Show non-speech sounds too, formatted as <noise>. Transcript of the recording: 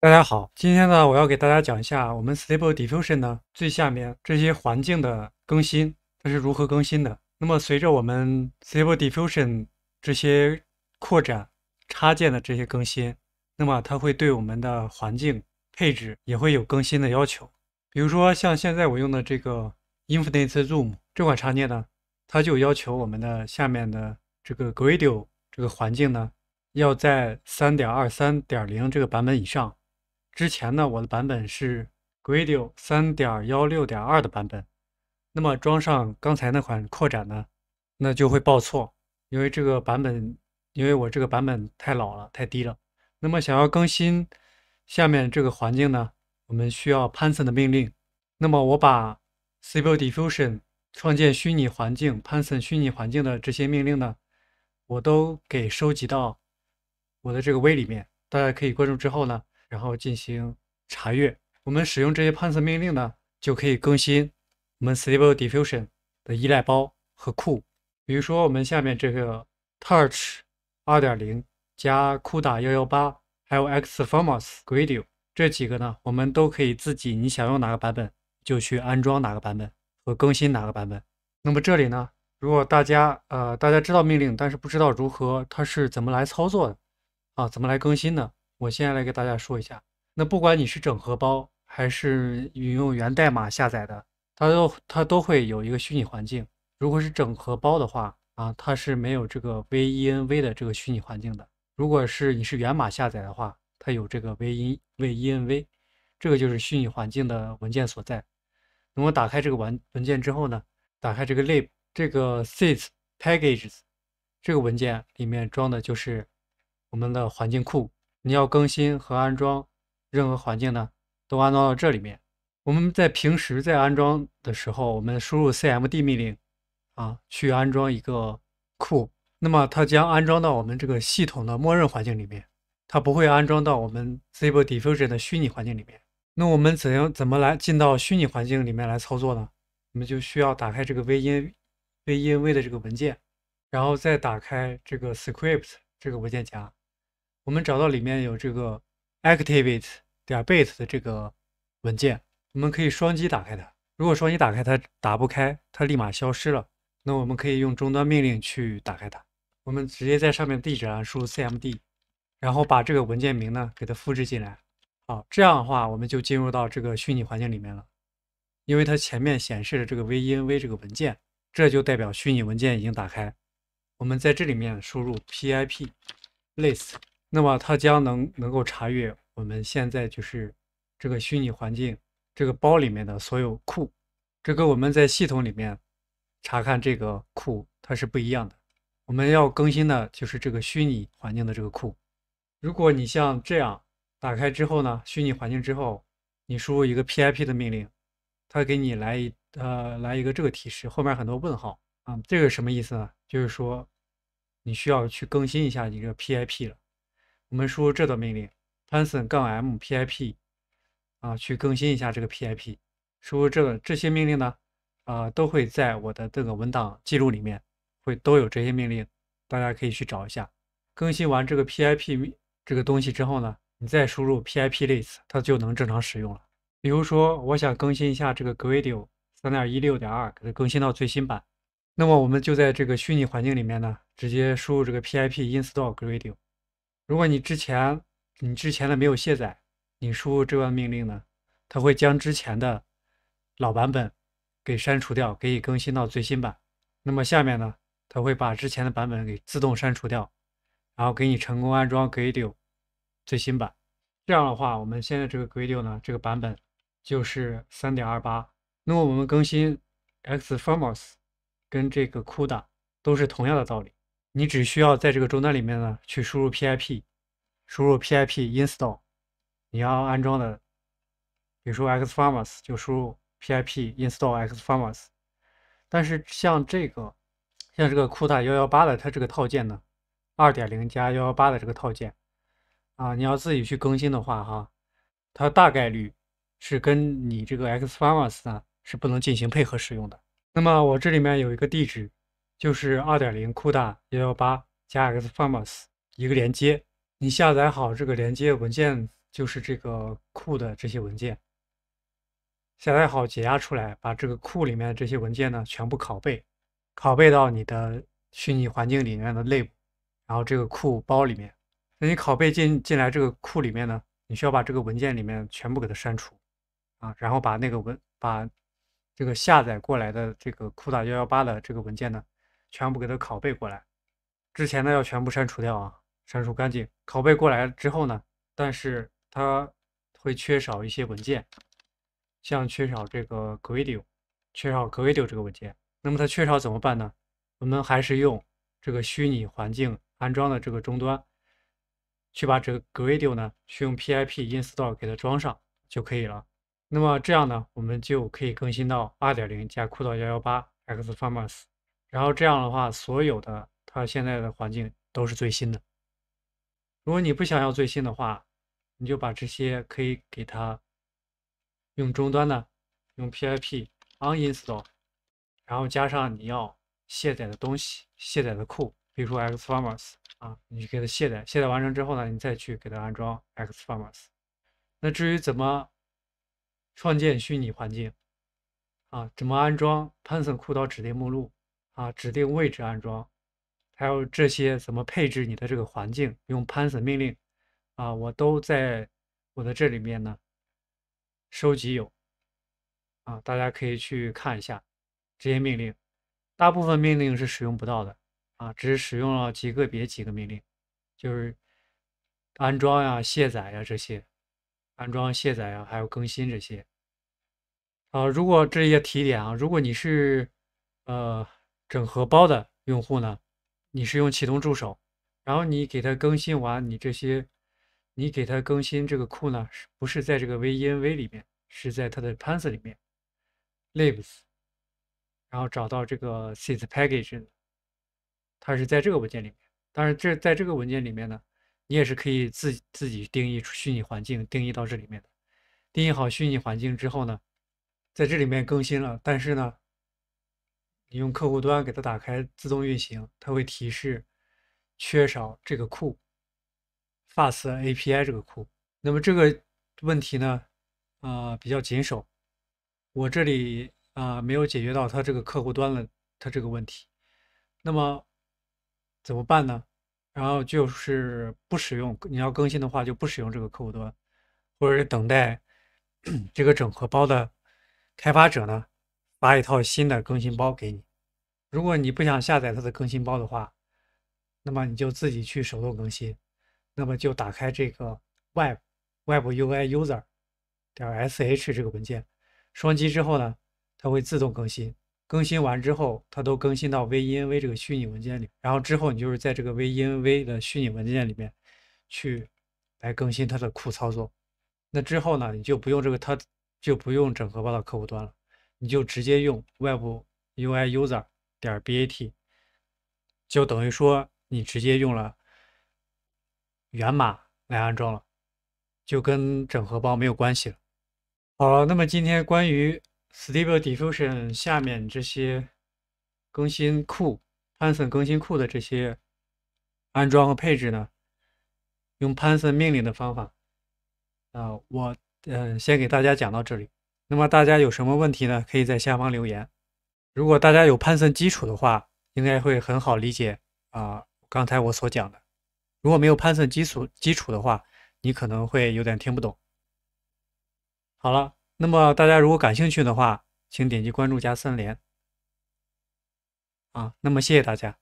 大家好，今天呢，我要给大家讲一下我们 Stable Diffusion 呢最下面这些环境的更新，它是如何更新的。那么随着我们 Stable Diffusion 这些扩展插件的这些更新，那么它会对我们的环境配置也会有更新的要求。比如说像现在我用的这个 Infinite Zoom 这款插件呢，它就要求我们的下面的这个 Gradio 这个环境呢要在3.2 3.0这个版本以上。之前呢，我的版本是 g r a d i o 三点幺六点二的版本，那么装上刚才那款扩展呢，那就会报错，因为这个版本，因为我这个版本太老了，太低了。那么想要更新下面这个环境呢，我们需要 Python 的命令。那么我把 s t b l Diffusion 创建虚拟环境、Python 虚拟环境的这些命令呢，我都给收集到我的这个微里面，大家可以关注之后呢。然后进行查阅，我们使用这些 Python 命令呢，就可以更新我们 Stable Diffusion 的依赖包和库。比如说，我们下面这个 Torch 2.0加 CUDA 118，还有 Xformers、g r a d i e 这几个呢，我们都可以自己，你想用哪个版本就去安装哪个版本和更新哪个版本。那么这里呢，如果大家呃大家知道命令，但是不知道如何它是怎么来操作的啊，怎么来更新的？我现在来给大家说一下，那不管你是整合包还是用源代码下载的，它都它都会有一个虚拟环境。如果是整合包的话啊，它是没有这个 venv 的这个虚拟环境的。如果是你是源码下载的话，它有这个 venv，这个就是虚拟环境的文件所在。那么打开这个文文件之后呢，打开这个 lib 这个 s i t p a c k a g e s 这个文件里面装的就是我们的环境库。你要更新和安装任何环境呢，都安装到这里面。我们在平时在安装的时候，我们输入 CMD 命令啊，去安装一个库，那么它将安装到我们这个系统的默认环境里面，它不会安装到我们 z e p r o d e f i s i o n 的虚拟环境里面。那我们怎样怎么来进到虚拟环境里面来操作呢？我们就需要打开这个 VENV VENV 的这个文件，然后再打开这个 Scripts 这个文件夹。我们找到里面有这个 activate 点 bat 的这个文件，我们可以双击打开它。如果双击打开它打不开，它立马消失了。那我们可以用终端命令去打开它。我们直接在上面地址栏输入 cmd，然后把这个文件名呢给它复制进来。好，这样的话我们就进入到这个虚拟环境里面了。因为它前面显示了这个 venv 这个文件，这就代表虚拟文件已经打开。我们在这里面输入 pip list。那么它将能能够查阅我们现在就是这个虚拟环境这个包里面的所有库，这跟我们在系统里面查看这个库它是不一样的。我们要更新的就是这个虚拟环境的这个库。如果你像这样打开之后呢，虚拟环境之后，你输入一个 pip 的命令，它给你来一呃来一个这个提示，后面很多问号啊，这个什么意思呢？就是说你需要去更新一下你这个 pip 了。我们输入这段命令 p y t h o n 杠 m p i p 啊，去更新一下这个 pip。输入这个这些命令呢，啊，都会在我的这个文档记录里面会都有这些命令，大家可以去找一下。更新完这个 pip 这个东西之后呢，你再输入 pip list，它就能正常使用了。比如说，我想更新一下这个 gradio 三点一六点二，更新到最新版。那么我们就在这个虚拟环境里面呢，直接输入这个 pip install gradio。如果你之前你之前的没有卸载，你输入这段命令呢，它会将之前的老版本给删除掉，给你更新到最新版。那么下面呢，它会把之前的版本给自动删除掉，然后给你成功安装 Gradle 最新版。这样的话，我们现在这个 Gradle 呢，这个版本就是3.28。那么我们更新 XForms，跟这个 CUDA 都是同样的道理。你只需要在这个终端里面呢，去输入 pip，输入 pip install，你要安装的，比如说 xformers，就输入 pip install xformers。但是像这个，像这个 CUDA 幺幺八的，它这个套件呢，二点零加幺幺八的这个套件，啊，你要自己去更新的话，哈，它大概率是跟你这个 xformers 呢是不能进行配合使用的。那么我这里面有一个地址。就是二点零 CUDA 幺幺八加 Xformers 一个连接，你下载好这个连接文件，就是这个库的这些文件，下载好解压出来，把这个库里面这些文件呢全部拷贝，拷贝到你的虚拟环境里面的内部，然后这个库包里面，那你拷贝进进来这个库里面呢，你需要把这个文件里面全部给它删除，啊，然后把那个文把这个下载过来的这个 c u d 幺幺八的这个文件呢。全部给它拷贝过来，之前呢要全部删除掉啊，删除干净。拷贝过来之后呢，但是它会缺少一些文件，像缺少这个 g r a d i o 缺少 g r a d i o 这个文件。那么它缺少怎么办呢？我们还是用这个虚拟环境安装的这个终端，去把这个 g r a d i o 呢，去用 pip install 给它装上就可以了。那么这样呢，我们就可以更新到2.0加酷到 118xformers。然后这样的话，所有的它现在的环境都是最新的。如果你不想要最新的话，你就把这些可以给它用终端的，用 pip uninstall，然后加上你要卸载的东西、卸载的库，比如说 XForms 啊，你给它卸载。卸载完成之后呢，你再去给它安装 XForms。那至于怎么创建虚拟环境啊，怎么安装 Python 库到指定目录？啊，指定位置安装，还有这些怎么配置你的这个环境？用 Python 命令啊，我都在我的这里面呢，收集有啊，大家可以去看一下这些命令，大部分命令是使用不到的啊，只是使用了极个别几个命令，就是安装呀、卸载呀这些，安装、卸载呀，还有更新这些啊。如果这些提点啊，如果你是呃。整合包的用户呢，你是用启动助手，然后你给他更新完，你这些，你给他更新这个库呢，不是在这个 venv 里面，是在它的 p a n s 里面，libs，然后找到这个 s i t p a c k a g e 它是在这个文件里面。当然，这在这个文件里面呢，你也是可以自自己定义虚拟环境，定义到这里面的。定义好虚拟环境之后呢，在这里面更新了，但是呢。你用客户端给它打开自动运行，它会提示缺少这个库 fast API 这个库。那么这个问题呢，啊比较棘手，我这里啊没有解决到它这个客户端了，它这个问题。那么怎么办呢？然后就是不使用，你要更新的话就不使用这个客户端，或者是等待 <clears throat> 这个整合包的开发者呢？发一套新的更新包给你。如果你不想下载它的更新包的话，那么你就自己去手动更新。那么就打开这个 web web ui user 点 .sh 这个文件，双击之后呢，它会自动更新。更新完之后，它都更新到 vnv 这个虚拟文件里。然后之后你就是在这个 vnv 的虚拟文件里面去来更新它的库操作。那之后呢，你就不用这个，它就不用整合包到客户端了。你就直接用 webuiuser 点 bat，就等于说你直接用了源码来安装了，就跟整合包没有关系了。好了，那么今天关于 Stable Diffusion 下面这些更新库、p y t h o n 更新库的这些安装和配置呢，用 p y t h o n 命令的方法，啊，我嗯先给大家讲到这里。那么大家有什么问题呢？可以在下方留言。如果大家有 Python 基础的话，应该会很好理解啊，刚才我所讲的。如果没有 Python 基础基础的话，你可能会有点听不懂。好了，那么大家如果感兴趣的话，请点击关注加三连。啊，那么谢谢大家。